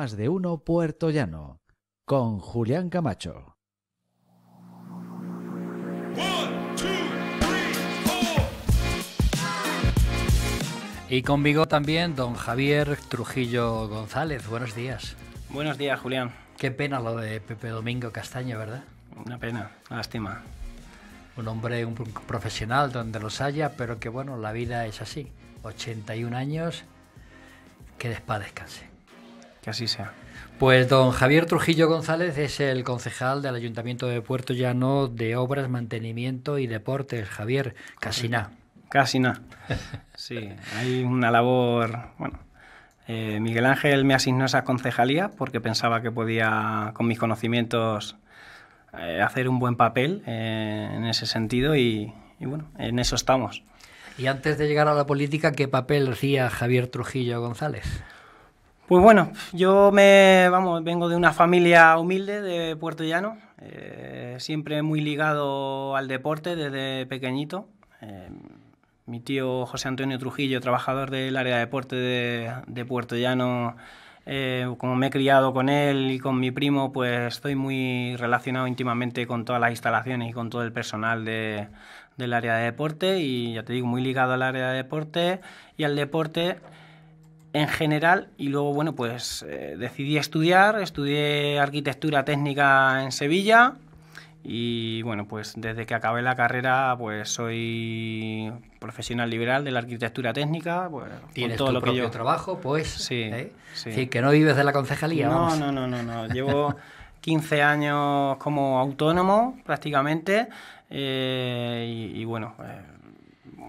más de uno llano con Julián Camacho. Y conmigo también don Javier Trujillo González. Buenos días. Buenos días, Julián. Qué pena lo de Pepe Domingo Castaño, ¿verdad? Una pena, una lástima. Un hombre, un profesional donde los haya, pero que bueno, la vida es así. 81 años, que despadezcanse. descanse. Que así sea. Pues don Javier Trujillo González es el concejal del Ayuntamiento de Puerto Llano de Obras, Mantenimiento y Deportes. Javier, casi nada. Casi nada. Sí, hay una labor. Bueno, eh, Miguel Ángel me asignó esa concejalía porque pensaba que podía, con mis conocimientos, eh, hacer un buen papel eh, en ese sentido y, y bueno, en eso estamos. Y antes de llegar a la política, ¿qué papel hacía Javier Trujillo González? Pues bueno, yo me, vamos, vengo de una familia humilde de Puerto Llano, eh, siempre muy ligado al deporte desde pequeñito. Eh, mi tío José Antonio Trujillo, trabajador del área de deporte de, Puerto Llano, eh, como me he criado con él y con mi primo, pues estoy muy relacionado íntimamente con todas las instalaciones y con todo el personal del área de deporte y ya te digo, muy ligado al área de deporte y al deporte en general y luego, bueno, pues eh, decidí estudiar, estudié arquitectura técnica en Sevilla y bueno, pues desde que acabé la carrera pues soy profesional liberal de la arquitectura técnica. Pues, Tienes todo lo que yo... trabajo, pues. Sí, ¿eh? sí. que no vives de la concejalía. No, no, no, no, no. Llevo 15 años como autónomo prácticamente eh, y, bueno,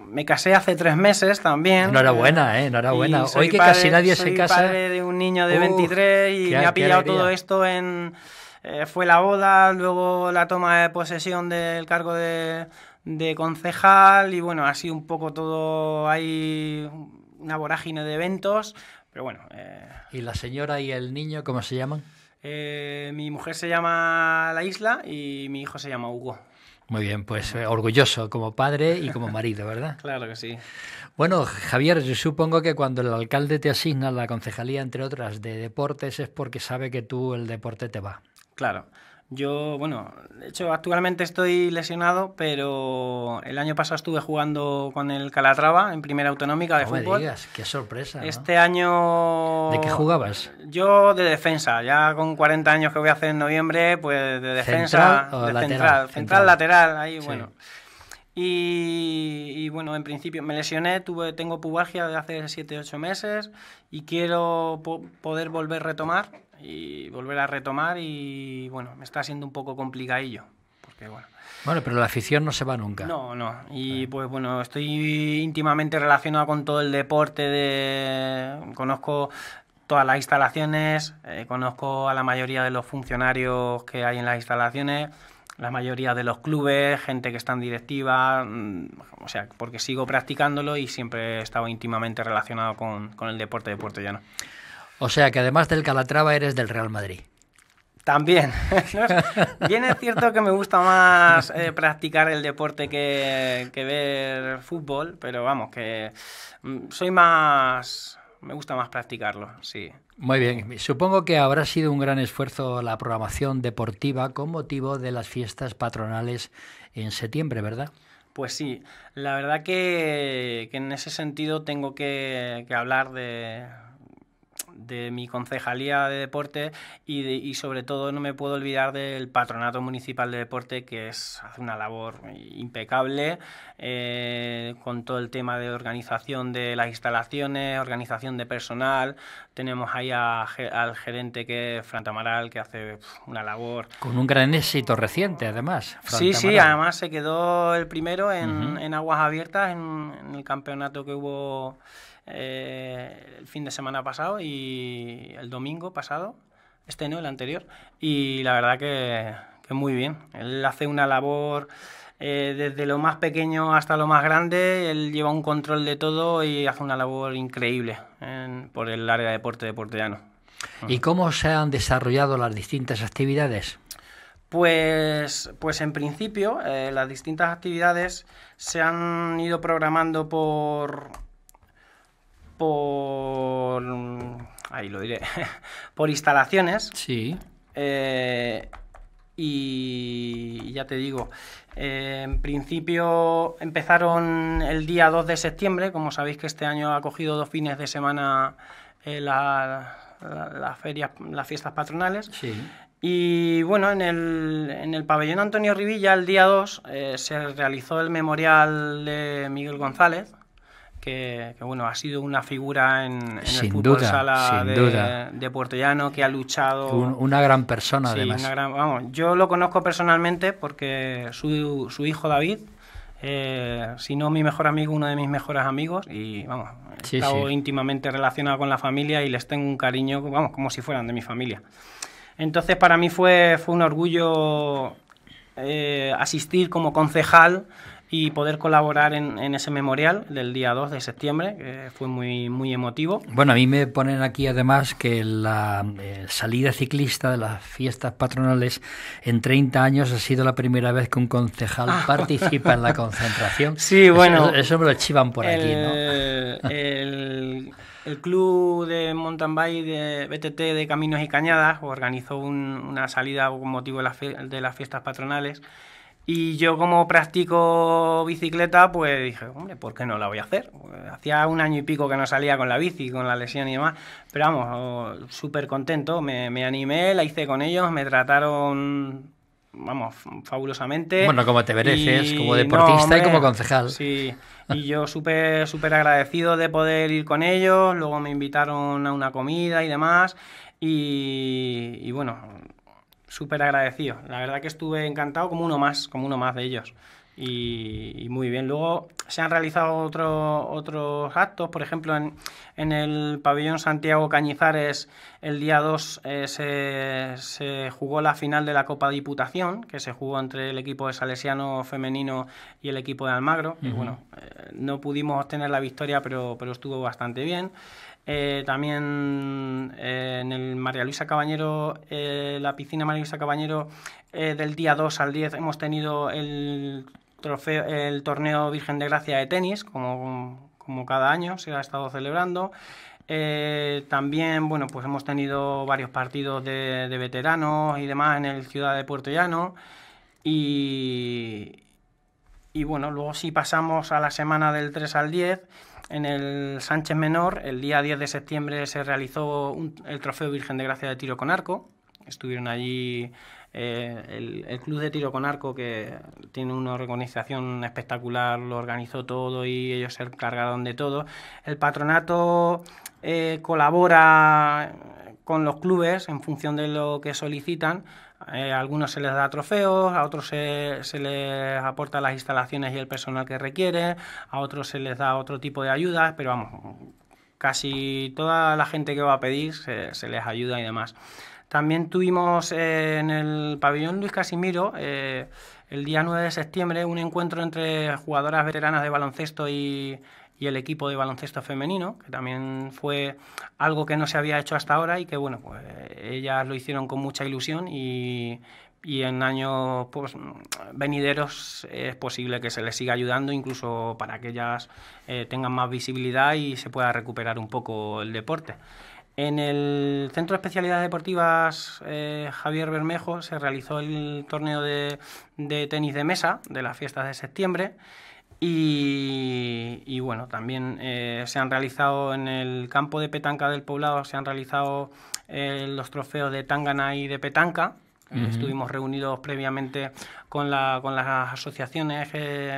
me casé hace tres meses también. Enhorabuena, eh, enhorabuena. Hoy que casi nadie se casa. padre de un niño de 23 y me ha pillado todo esto en... Eh, fue la boda, luego la toma de posesión del cargo de, concejal y bueno, así un poco todo hay una vorágine de eventos, pero bueno. Eh. ¿Y la señora y el niño cómo se llaman? Eh, mi mujer se llama La Isla y mi hijo se llama Hugo. Muy bien, pues eh, orgulloso como padre y como marido, ¿verdad? claro que sí. Bueno, Javier, yo supongo que cuando el alcalde te asigna la concejalía, entre otras, de deportes, es porque sabe que tú el deporte te va. Claro. Yo, bueno, de hecho actualmente estoy lesionado, pero el año pasado estuve jugando con el Calatrava en primera autonómica de fútbol. qué sorpresa. Este año... ¿De qué jugabas? Yo de defensa, ya con 40 años que voy a hacer en noviembre, pues de defensa, central, lateral, central, lateral, ahí bueno. Y, bueno, en principio me lesioné, tuve, tengo pubalgia de hace 7-8 meses y quiero poder volver a retomar y volver a retomar y bueno, me está siendo un poco complicadillo. Porque, bueno. bueno, pero la afición no se va nunca. No, no. Y pues bueno, estoy íntimamente relacionado con todo el deporte, de... conozco todas las instalaciones, eh, conozco a la mayoría de los funcionarios que hay en las instalaciones, la mayoría de los clubes, gente que está en directiva, mm, o sea, porque sigo practicándolo y siempre he estado íntimamente relacionado con, con el deporte de Puerto Llano. O sea que además del Calatrava eres del Real Madrid. También. Bien es cierto que me gusta más eh, practicar el deporte que, ver fútbol, pero vamos, que mm, soy más... Me gusta más practicarlo, sí. Muy bien. Supongo que habrá sido un gran esfuerzo la programación deportiva con motivo de las fiestas patronales en septiembre, ¿verdad? Pues sí. La verdad que, en ese sentido tengo que hablar de, de mi concejalía de deporte y, sobre todo no me puedo olvidar del Patronato Municipal de Deporte que es, hace una labor impecable eh, con todo el tema de organización de las instalaciones, organización de personal. Tenemos ahí al gerente que es Franta que hace una labor. Con un gran éxito reciente además. sí, sí, además se quedó el primero en, aguas abiertas en el campeonato que hubo eh, el fin de semana pasado y el domingo pasado, este no, el anterior, y la verdad que, muy bien. Él hace una labor eh, desde lo más pequeño hasta lo más grande, él lleva un control de todo y hace una labor increíble por el área de deporte de Portellano ¿Y cómo se han desarrollado las distintas actividades? Pues, pues en principio, eh, las distintas actividades se han ido programando por, por. Ahí lo diré. por instalaciones. Sí. Eh, y ya te digo, eh, en principio empezaron el día 2 de septiembre, como sabéis que este año ha cogido dos fines de semana eh, las fiestas patronales. Sí. Y bueno, en el, en el pabellón Antonio Rivilla el día 2 eh, se realizó el memorial de Miguel González, que, bueno, ha sido una figura en, en el fútbol sala de, Puerto Llano, que ha luchado. una gran persona, sí, además. Una vamos, yo lo conozco personalmente porque su, hijo David. Eh, si no mi mejor amigo, uno de mis mejores amigos, y vamos, íntimamente relacionado con la familia y les tengo un cariño, vamos, como si fueran de mi familia. Entonces, para mí fue, fue un orgullo eh, asistir como concejal y poder colaborar en, ese memorial del día 2 de septiembre, que fue muy, muy emotivo. Bueno, a mí me ponen aquí además que la eh, salida ciclista de las fiestas patronales en 30 años ha sido la primera vez que un concejal ah. participa en la concentración. Sí, bueno. Eso, me lo chivan por el, aquí, ¿no? El, club de mountain bike de BTT de Caminos y Cañadas organizó una salida con motivo de de las fiestas patronales y yo como practico bicicleta, pues dije, hombre, ¿por qué no la voy a hacer? Hacía un año y pico que no salía con la bici, con la lesión y demás, pero vamos, oh, súper contento, me, animé, la hice con ellos, me trataron vamos, fabulosamente. Bueno, como te mereces, como deportista y como concejal. Sí, y yo súper, súper agradecido de poder ir con ellos, luego me invitaron a una comida y demás, y bueno, súper agradecido. La verdad que estuve encantado como uno más, como uno más de ellos. Y, muy bien. Luego se han realizado otro, otros actos, por ejemplo, en, el pabellón Santiago Cañizares el día 2 eh, se, jugó la final de la Copa Diputación, que se jugó entre el equipo de Salesiano Femenino y el equipo de Almagro. y bueno, eh, no pudimos obtener la victoria, pero, pero estuvo bastante bien. Eh, también eh, en el María Luisa Cabañero, eh, la piscina María Luisa Cabañero, del día 2 al 10 hemos tenido el, trofeo, el torneo Virgen de Gracia de tenis, como, cada año se ha estado celebrando. también, bueno, pues hemos tenido varios partidos de, veteranos y demás en el Ciudad de Puerto Llano. Y, y bueno, luego si pasamos a la semana del 3 al 10, en el Sánchez Menor, el día 10 de septiembre se realizó el Trofeo Virgen de Gracia de Tiro con Arco. Estuvieron allí eh, el, Club de Tiro con Arco, que tiene una organización espectacular, lo organizó todo y ellos se encargaron de todo. El patronato eh, colabora con los clubes en función de lo que solicitan eh, a algunos se les da trofeos, a otros se, les aporta las instalaciones y el personal que requieren, a otros se les da otro tipo de ayudas, pero vamos, casi toda la gente que va a pedir se, les ayuda y demás. También tuvimos eh, en el pabellón Luis Casimiro eh, el día 9 de septiembre un encuentro entre jugadoras veteranas de baloncesto y y el equipo de baloncesto femenino, que también fue algo que no se había hecho hasta ahora y que, bueno, pues ellas lo hicieron con mucha ilusión y, en años pues, venideros es posible que se les siga ayudando, incluso para que ellas eh, tengan más visibilidad y se pueda recuperar un poco el deporte. En el Centro de Especialidades Deportivas eh, Javier Bermejo se realizó el torneo de tenis de mesa de las fiestas de septiembre. Y, bueno, también eh, se han realizado en el campo de petanca del poblado, se han realizado eh, los trofeos de tangana y de petanca. Estuvimos reunidos previamente con, la, con las asociaciones,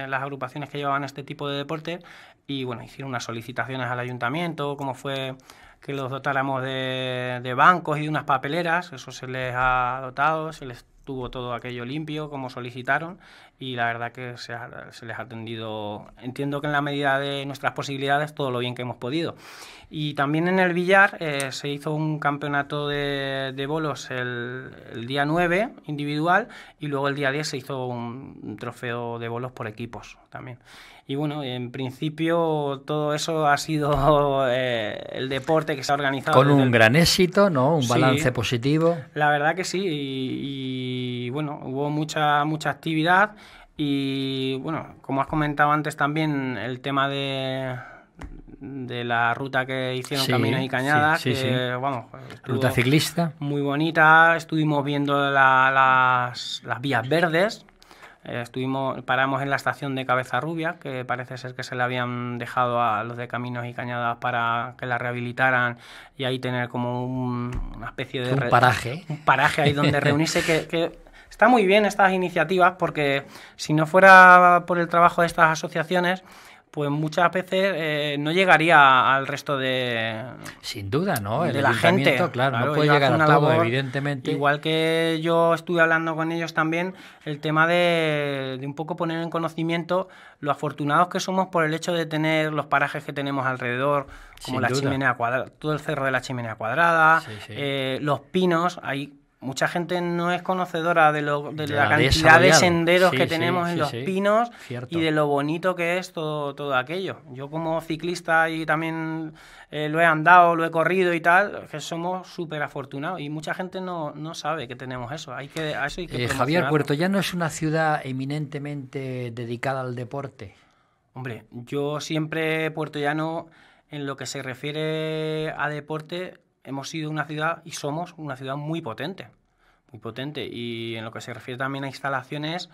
las agrupaciones que llevaban este tipo de deporte y bueno, hicieron unas solicitaciones al ayuntamiento, como fue que los dotáramos de, bancos y de unas papeleras, eso se les ha dotado, se les tuvo todo aquello limpio como solicitaron y la verdad que se, les ha atendido, entiendo que en la medida de nuestras posibilidades, todo lo bien que hemos podido. Y también en el billar eh, se hizo un campeonato de, bolos el, día 9 individual y luego el día 10 se hizo un, trofeo de bolos por equipos también. Y bueno, en principio todo eso ha sido eh, el deporte que se ha organizado. Con un gran éxito, ¿no? Un balance positivo. La verdad que sí. Y, y bueno, hubo mucha, mucha actividad. Y bueno, como has comentado antes también, el tema de, de la ruta que hicieron Caminos y Cañadas, que vamos, ruta ciclista. Muy bonita, estuvimos viendo las, vías verdes, eh, estuvimos, paramos en la estación de Cabeza Rubia, que parece ser que se la habían dejado a los de Caminos y Cañadas para que la rehabilitaran y ahí tener como una especie de... Un paraje. Un paraje ahí donde reunirse que Está muy bien estas iniciativas porque si no fuera por el trabajo de estas asociaciones, pues muchas veces eh, no llegaría al resto de sin duda no de la gente claro, no puede llegar a todo evidentemente igual que yo estuve hablando con ellos también el tema de, un poco poner en conocimiento lo afortunados que somos por el hecho de tener los parajes que tenemos alrededor como la chimenea cuadrada todo el cerro de la chimenea cuadrada eh, los pinos hay mucha gente no es conocedora de, la, cantidad de senderos que tenemos en los pinos y de lo bonito que es todo, todo aquello. Yo como ciclista y también eh, lo he andado, lo he corrido y tal, que somos súper afortunados y mucha gente no, sabe que tenemos eso. Hay que, a eso que eh, Javier Puerto ya no es una ciudad eminentemente dedicada al deporte. Hombre, yo siempre puertollano en lo que se refiere a deporte hemos sido una ciudad y somos una ciudad muy potente, muy potente. Y en lo que se refiere también a instalaciones,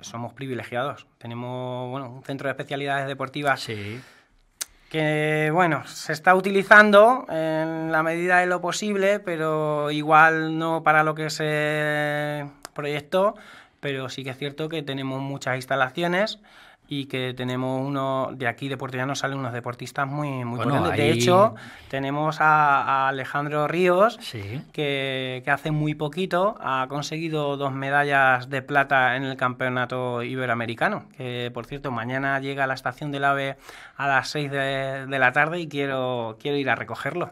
somos privilegiados. Tenemos bueno, un centro de especialidades deportivas. Que bueno, se está utilizando en la medida de lo posible, pero igual no para lo que se proyectó. Pero sí que es cierto que tenemos muchas instalaciones y que tenemos uno de aquí de Puerto Llano salen unos deportistas muy muy bueno, De hecho, tenemos a, Alejandro Ríos que, hace muy poquito ha conseguido dos medallas de plata en el campeonato iberoamericano, que por cierto, mañana llega a la estación del AVE a las 6 de, de la tarde y quiero quiero ir a recogerlo.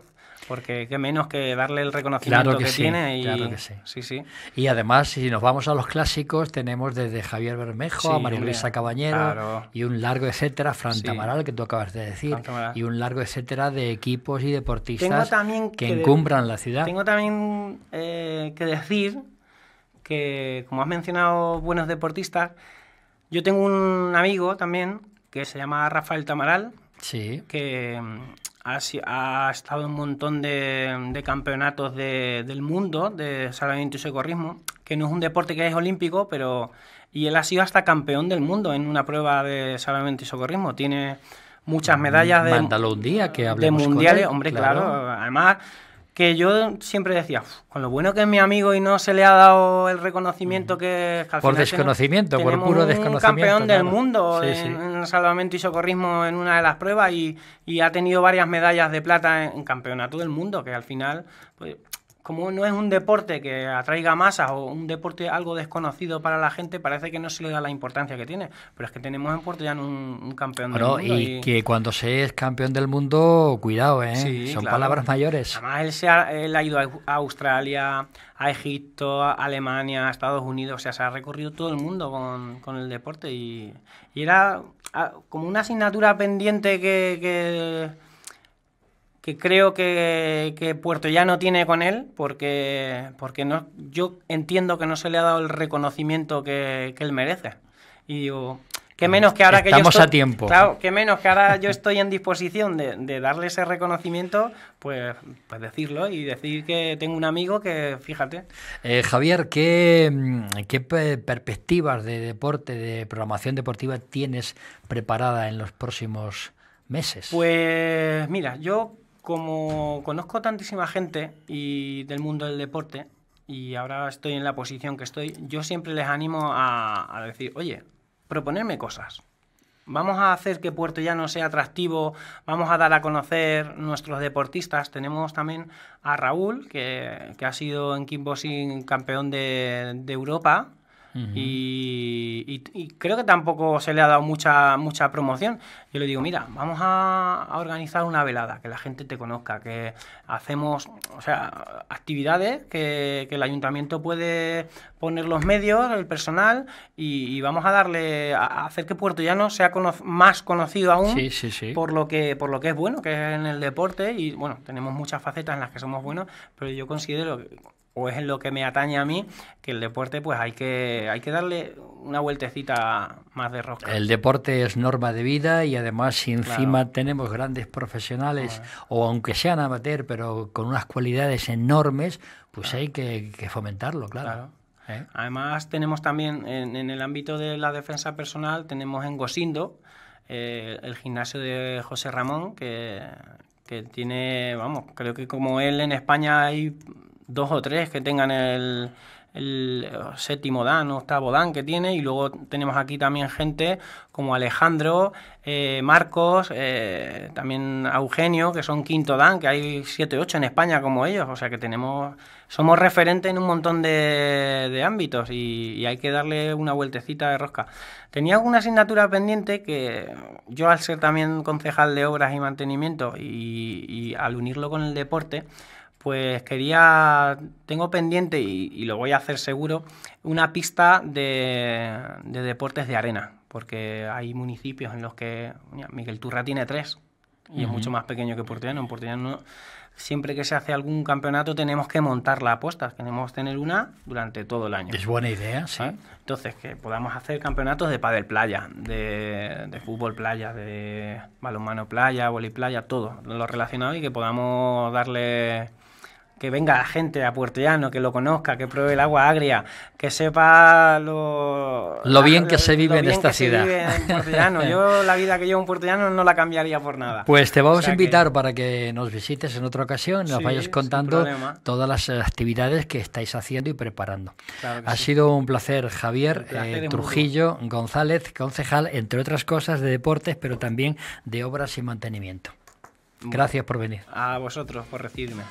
Porque qué menos que darle el reconocimiento que, tiene. Y... Claro que sí. sí. sí. Y además, si nos vamos a los clásicos, tenemos desde Javier Bermejo a María Luisa Cabañero y un largo etcétera, Fran Tamaral, que tú acabas de decir, y un largo etcétera de equipos y deportistas que, encumbran la ciudad. Tengo también eh, que decir que, como has mencionado, buenos deportistas, yo tengo un amigo también que se llama Rafael Tamaral, Sí. Que ha, estado en un montón de, campeonatos del mundo de salvamento y socorrismo, que no es un deporte que es olímpico, pero. Y él ha sido hasta campeón del mundo en una prueba de salvamento y socorrismo. Tiene muchas mm, medallas de. que De mundiales, hombre, claro. Además que yo siempre decía, con lo bueno que es mi amigo y no se le ha dado el reconocimiento que, Por desconocimiento, por puro desconocimiento. Un campeón del mundo en, salvamento y socorrismo en una de las pruebas y, ha tenido varias medallas de plata en, campeonato del mundo, que al final pues, como no es un deporte que atraiga masas o un deporte algo desconocido para la gente, parece que no se le da la importancia que tiene. Pero es que tenemos en Puerto ya un, un, campeón del mundo. Y, que cuando se es campeón del mundo, cuidado, ¿eh? Son palabras mayores. Además, él, se ha, ido a Australia, a Egipto, a Alemania, a Estados Unidos, o sea, se ha recorrido todo el mundo con, el deporte y, y era ah, como una asignatura pendiente que que creo que, Puerto ya no tiene con él, porque, porque no, yo entiendo que no se le ha dado el reconocimiento que, él merece. Y digo, que menos que ahora que yo a tiempo. Claro, menos que ahora yo estoy en disposición de, darle ese reconocimiento, pues, pues, decirlo y decir que tengo un amigo que, fíjate. Eh, Javier, ¿qué, mm, ¿qué perspectivas de deporte, de programación deportiva tienes preparada en los próximos meses? Pues mira, yo como conozco tantísima gente y del mundo del deporte y ahora estoy en la posición que estoy, yo siempre les animo a, decir, oye, proponerme cosas. Vamos a hacer que Puerto Llano sea atractivo, vamos a dar a conocer nuestros deportistas. Tenemos también a Raúl, que, ha sido en kickboxing campeón de Europa, y, creo que tampoco se le ha dado mucha, mucha promoción. Yo le digo, mira, vamos a, organizar una velada, que la gente te conozca, que hacemos o sea, actividades que, el ayuntamiento puede poner los medios, el personal, y, vamos a darle, a, hacer que Puerto Llano sea más conocido aún Por, lo que, por lo que es bueno, que es en el deporte, y bueno, tenemos muchas facetas en las que somos buenos, pero yo considero que o es en lo que me atañe a mí, que el deporte pues hay que, hay que darle una vueltecita más de rosca. El deporte es norma de vida y además si encima tenemos grandes profesionales, o aunque sean amateur, pero con unas cualidades enormes, pues hay que, fomentarlo, claro. ¿Eh? Además tenemos también en, el ámbito de la defensa personal, tenemos en Gosindo eh, el gimnasio de José Ramón, que, que tiene, vamos, creo que como él en España hay dos o tres que tengan el, eh, séptimo dan, octavo dan que tiene, y luego tenemos aquí también gente como Alejandro, eh, Marcos, eh, también Eugenio, que son quinto dan, que hay siete, ocho en España como ellos, o sea que tenemos, somos referentes en un montón de, de ámbitos y, hay que darle una vueltecita de rosca. Tenía alguna asignatura pendiente que yo al ser también concejal de obras y mantenimiento y al unirlo con el deporte, pues quería, tengo pendiente y, lo voy a hacer seguro, una pista de, deportes de arena, porque hay municipios en los que, Miguel Turra tiene tres y es mucho más pequeño que Portiano. En siempre que se hace algún campeonato tenemos que montar la apuesta, tenemos que tener una durante todo el año. Es buena idea, sí. Entonces, que podamos hacer campeonatos de pádel playa, de, fútbol playa, de balonmano playa, voleibol playa, todo lo relacionado y que podamos darle que venga la gente a Puerto Llano, que lo conozca, que pruebe el agua agria, que sepa lo, lo bien que se vive en esta ciudad. Yo la vida que llevo en Puerto no la cambiaría por nada. Pues te vamos a invitar para que nos visites en otra ocasión, y nos vayas contando todas las actividades que estáis haciendo y preparando. ha sido un placer, Javier eh, Trujillo González, concejal, entre otras cosas de deportes, pero también de obras y mantenimiento. Gracias por venir. A vosotros por recibirme.